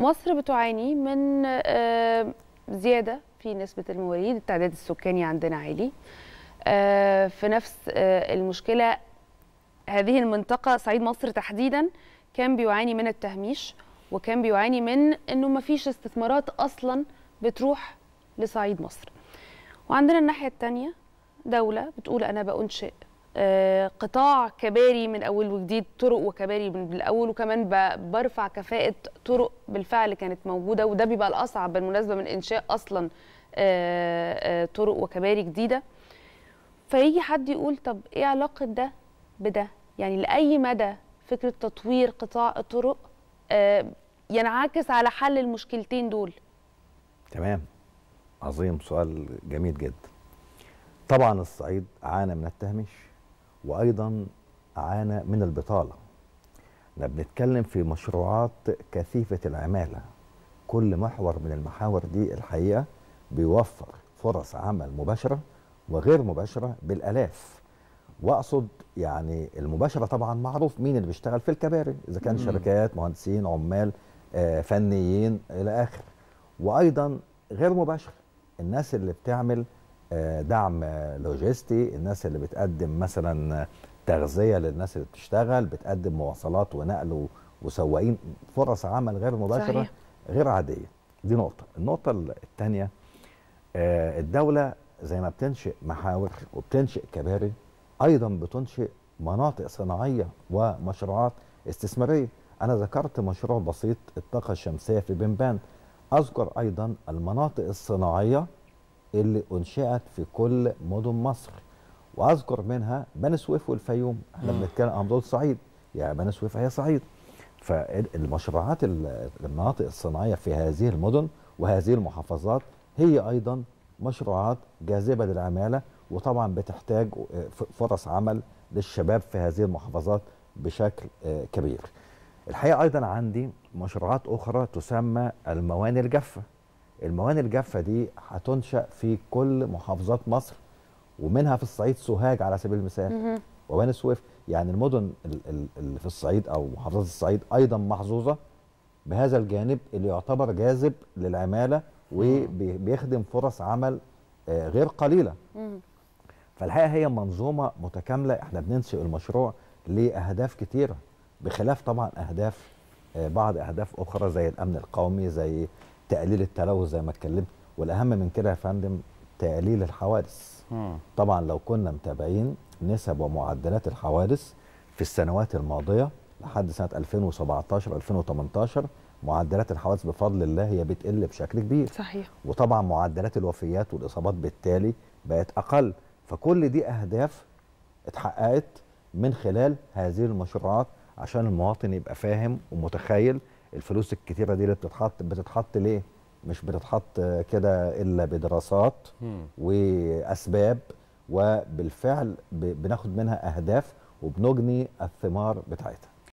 مصر بتعاني من زياده في نسبه المواليد التعداد السكاني عندنا عالي آه، في نفس آه، المشكله هذه المنطقه صعيد مصر تحديدا كان بيعاني من التهميش وكان بيعاني من انه ما فيش استثمارات اصلا بتروح لصعيد مصر وعندنا الناحيه الثانيه دوله بتقول انا بانشئ آه، قطاع كباري من اول وجديد طرق وكباري من الاول وكمان برفع كفاءه طرق بالفعل كانت موجوده وده بيبقى الاصعب بالمناسبه من انشاء اصلا آه، آه، طرق وكباري جديده فيجي حد يقول طب ايه علاقه ده بده يعني لاي مدى فكره تطوير قطاع الطرق ينعكس على حل المشكلتين دول تمام عظيم سؤال جميل جدا طبعا الصعيد عانى من التهميش وايضا عانى من البطاله احنا بنتكلم في مشروعات كثيفه العماله كل محور من المحاور دي الحقيقه بيوفر فرص عمل مباشره وغير مباشره بالالاف واقصد يعني المباشره طبعا معروف مين اللي بيشتغل في الكباري اذا كان شركات مهندسين عمال آه، فنيين الى اخره وايضا غير مباشره الناس اللي بتعمل آه، دعم لوجستي الناس اللي بتقدم مثلا تغذية للناس اللي بتشتغل بتقدم مواصلات ونقل وسواقين فرص عمل غير مباشرة صحيح. غير عادية دي نقطة النقطة الثانية آه، الدولة زي ما بتنشئ محاور وبتنشئ كباري أيضا بتنشئ مناطق صناعية ومشروعات استثمارية أنا ذكرت مشروع بسيط الطاقة الشمسية في بنبان أذكر أيضا المناطق الصناعية اللي انشئت في كل مدن مصر واذكر منها بني سويف والفيوم احنا بنتكلم عن دول صعيد يعني بني سويف هي صعيد فالمشروعات المناطق الصناعيه في هذه المدن وهذه المحافظات هي ايضا مشروعات جاذبه للعماله وطبعا بتحتاج آه، فرص عمل للشباب في هذه المحافظات بشكل آه، كبير. الحقيقه ايضا عندي مشروعات اخرى تسمى المواني الجافه. الموانئ الجافه دي هتنشا في كل محافظات مصر ومنها في الصعيد سوهاج على سبيل المثال وبني سويف يعني المدن اللي في الصعيد او محافظات الصعيد ايضا محظوظه بهذا الجانب اللي يعتبر جاذب للعماله وبيخدم فرص عمل آه، غير قليله فالحقيقه هي منظومه متكامله احنا بننشئ المشروع لاهداف كتيره بخلاف طبعا اهداف آه، بعض اهداف اخرى زي الامن القومي زي تقليل التلوث زي ما اتكلمت والاهم من كده يا فندم تقليل الحوادث مم. طبعا لو كنا متابعين نسب ومعدلات الحوادث في السنوات الماضيه لحد سنه 2017 2018 معدلات الحوادث بفضل الله هي بتقل بشكل كبير صحيح وطبعا معدلات الوفيات والاصابات بالتالي بقت اقل فكل دي اهداف اتحققت من خلال هذه المشروعات عشان المواطن يبقى فاهم ومتخيل الفلوس الكتيره دي اللي بتتحط بتتحط ليه مش بتتحط كده الا بدراسات واسباب وبالفعل بناخد منها اهداف وبنجني الثمار بتاعتها